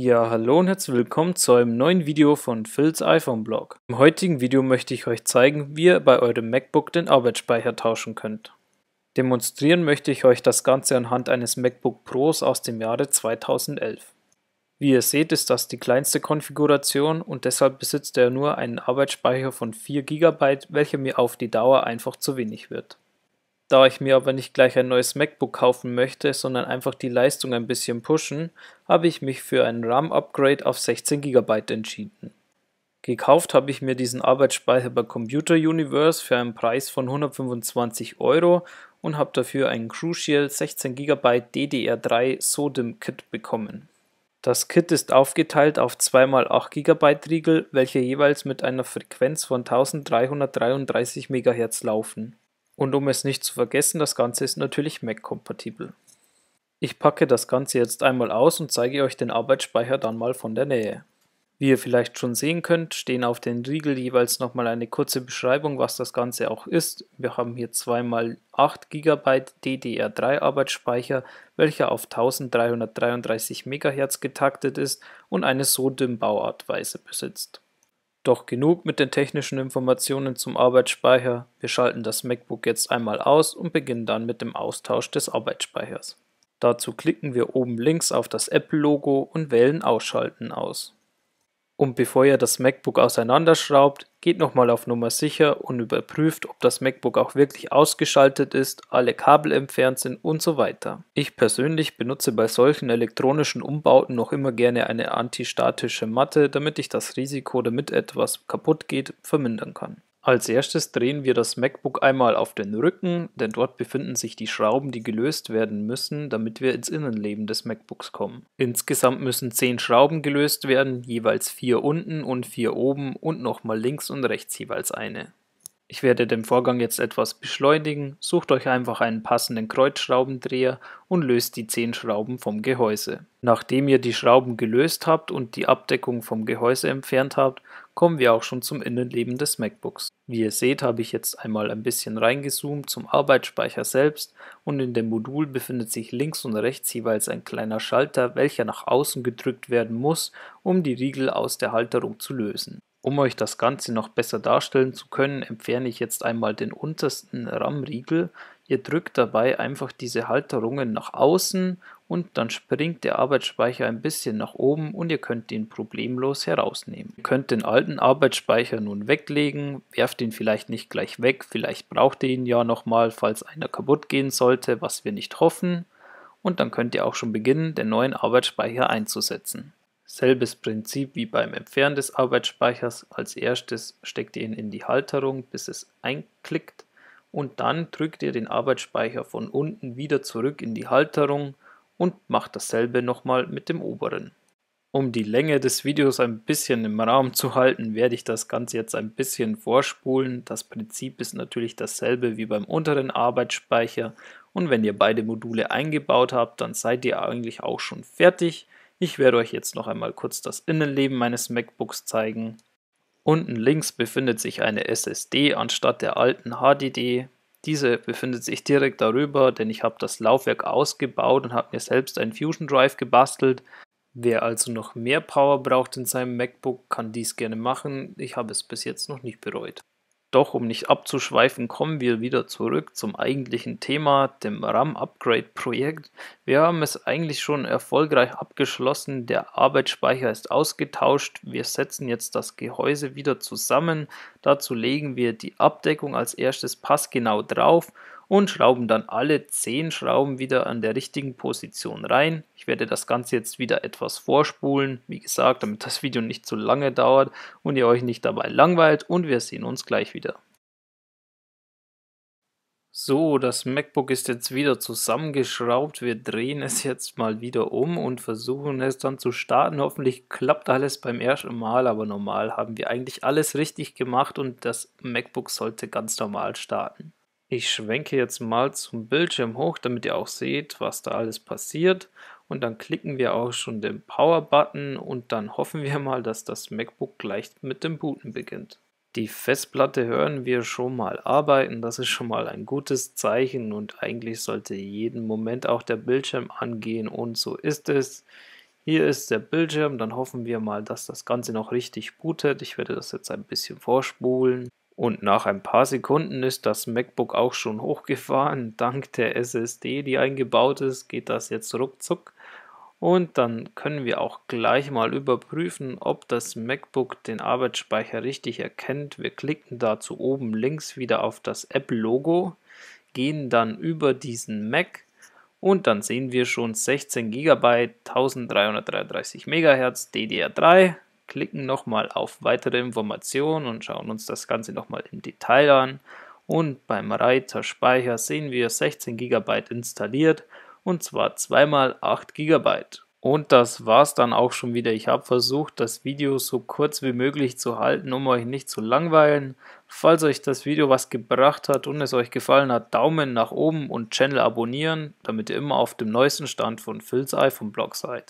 Ja, hallo und herzlich willkommen zu einem neuen Video von Phils iPhone Blog. Im heutigen Video möchte ich euch zeigen, wie ihr bei eurem MacBook den Arbeitsspeicher tauschen könnt. Demonstrieren möchte ich euch das Ganze anhand eines MacBook Pros aus dem Jahre 2011. Wie ihr seht, ist das die kleinste Konfiguration und deshalb besitzt er nur einen Arbeitsspeicher von 4 GB, welcher mir auf die Dauer einfach zu wenig wird. Da ich mir aber nicht gleich ein neues MacBook kaufen möchte, sondern einfach die Leistung ein bisschen pushen, habe ich mich für ein RAM-Upgrade auf 16 GB entschieden. Gekauft habe ich mir diesen Arbeitsspeicher bei Computer Universe für einen Preis von 125 Euro und habe dafür ein Crucial 16 GB DDR3 SODIMM Kit bekommen. Das Kit ist aufgeteilt auf 2x8 GB Riegel, welche jeweils mit einer Frequenz von 1333 MHz laufen. Und um es nicht zu vergessen, das Ganze ist natürlich Mac-kompatibel. Ich packe das Ganze jetzt einmal aus und zeige euch den Arbeitsspeicher dann mal von der Nähe. Wie ihr vielleicht schon sehen könnt, stehen auf den Riegel jeweils nochmal eine kurze Beschreibung, was das Ganze auch ist. Wir haben hier 2 x 8 GB DDR3 Arbeitsspeicher, welcher auf 1333 MHz getaktet ist und eine so Bauartweise besitzt. Doch genug mit den technischen Informationen zum Arbeitsspeicher. Wir schalten das MacBook jetzt einmal aus und beginnen dann mit dem Austausch des Arbeitsspeichers. Dazu klicken wir oben links auf das Apple-Logo und wählen Ausschalten aus und bevor ihr das MacBook auseinanderschraubt, geht nochmal auf Nummer sicher und überprüft, ob das MacBook auch wirklich ausgeschaltet ist, alle Kabel entfernt sind und so weiter. Ich persönlich benutze bei solchen elektronischen Umbauten noch immer gerne eine antistatische Matte, damit ich das Risiko, damit etwas kaputt geht, vermindern kann. Als erstes drehen wir das MacBook einmal auf den Rücken, denn dort befinden sich die Schrauben, die gelöst werden müssen, damit wir ins Innenleben des MacBooks kommen. Insgesamt müssen 10 Schrauben gelöst werden, jeweils 4 unten und 4 oben und nochmal links und rechts jeweils eine. Ich werde den Vorgang jetzt etwas beschleunigen, sucht euch einfach einen passenden Kreuzschraubendreher und löst die 10 Schrauben vom Gehäuse. Nachdem ihr die Schrauben gelöst habt und die Abdeckung vom Gehäuse entfernt habt, kommen wir auch schon zum Innenleben des MacBooks. Wie ihr seht, habe ich jetzt einmal ein bisschen reingezoomt zum Arbeitsspeicher selbst und in dem Modul befindet sich links und rechts jeweils ein kleiner Schalter, welcher nach außen gedrückt werden muss, um die Riegel aus der Halterung zu lösen. Um euch das Ganze noch besser darstellen zu können, entferne ich jetzt einmal den untersten RAM-Riegel. Ihr drückt dabei einfach diese Halterungen nach außen und dann springt der Arbeitsspeicher ein bisschen nach oben und ihr könnt ihn problemlos herausnehmen. Ihr könnt den alten Arbeitsspeicher nun weglegen, werft ihn vielleicht nicht gleich weg, vielleicht braucht ihr ihn ja nochmal, falls einer kaputt gehen sollte, was wir nicht hoffen. Und dann könnt ihr auch schon beginnen, den neuen Arbeitsspeicher einzusetzen. Selbes Prinzip wie beim Entfernen des Arbeitsspeichers. Als erstes steckt ihr ihn in die Halterung, bis es einklickt und dann drückt ihr den Arbeitsspeicher von unten wieder zurück in die Halterung und macht dasselbe nochmal mit dem oberen. Um die Länge des Videos ein bisschen im Rahmen zu halten, werde ich das Ganze jetzt ein bisschen vorspulen. Das Prinzip ist natürlich dasselbe wie beim unteren Arbeitsspeicher und wenn ihr beide Module eingebaut habt, dann seid ihr eigentlich auch schon fertig. Ich werde euch jetzt noch einmal kurz das Innenleben meines MacBooks zeigen. Unten links befindet sich eine SSD anstatt der alten HDD. Diese befindet sich direkt darüber, denn ich habe das Laufwerk ausgebaut und habe mir selbst einen Fusion Drive gebastelt. Wer also noch mehr Power braucht in seinem MacBook, kann dies gerne machen. Ich habe es bis jetzt noch nicht bereut. Doch um nicht abzuschweifen, kommen wir wieder zurück zum eigentlichen Thema, dem RAM-Upgrade-Projekt. Wir haben es eigentlich schon erfolgreich abgeschlossen, der Arbeitsspeicher ist ausgetauscht, wir setzen jetzt das Gehäuse wieder zusammen, dazu legen wir die Abdeckung als erstes passgenau drauf und schrauben dann alle 10 Schrauben wieder an der richtigen Position rein. Ich werde das Ganze jetzt wieder etwas vorspulen, wie gesagt, damit das Video nicht zu lange dauert und ihr euch nicht dabei langweilt und wir sehen uns gleich wieder. So, das MacBook ist jetzt wieder zusammengeschraubt. Wir drehen es jetzt mal wieder um und versuchen es dann zu starten. Hoffentlich klappt alles beim ersten Mal, aber normal haben wir eigentlich alles richtig gemacht und das MacBook sollte ganz normal starten. Ich schwenke jetzt mal zum Bildschirm hoch, damit ihr auch seht, was da alles passiert. Und dann klicken wir auch schon den Power-Button und dann hoffen wir mal, dass das MacBook gleich mit dem Booten beginnt. Die Festplatte hören wir schon mal arbeiten, das ist schon mal ein gutes Zeichen und eigentlich sollte jeden Moment auch der Bildschirm angehen und so ist es. Hier ist der Bildschirm, dann hoffen wir mal, dass das Ganze noch richtig bootet. Ich werde das jetzt ein bisschen vorspulen. Und nach ein paar Sekunden ist das MacBook auch schon hochgefahren. Dank der SSD, die eingebaut ist, geht das jetzt ruckzuck. Und dann können wir auch gleich mal überprüfen, ob das MacBook den Arbeitsspeicher richtig erkennt. Wir klicken dazu oben links wieder auf das app logo gehen dann über diesen Mac und dann sehen wir schon 16 GB, 1333 MHz, DDR3 klicken nochmal auf weitere Informationen und schauen uns das Ganze nochmal im Detail an. Und beim Reiter Speicher sehen wir 16 GB installiert und zwar zweimal 8 GB. Und das war's dann auch schon wieder. Ich habe versucht, das Video so kurz wie möglich zu halten, um euch nicht zu langweilen. Falls euch das Video was gebracht hat und es euch gefallen hat, Daumen nach oben und Channel abonnieren, damit ihr immer auf dem neuesten Stand von Phil's iPhone Blog seid.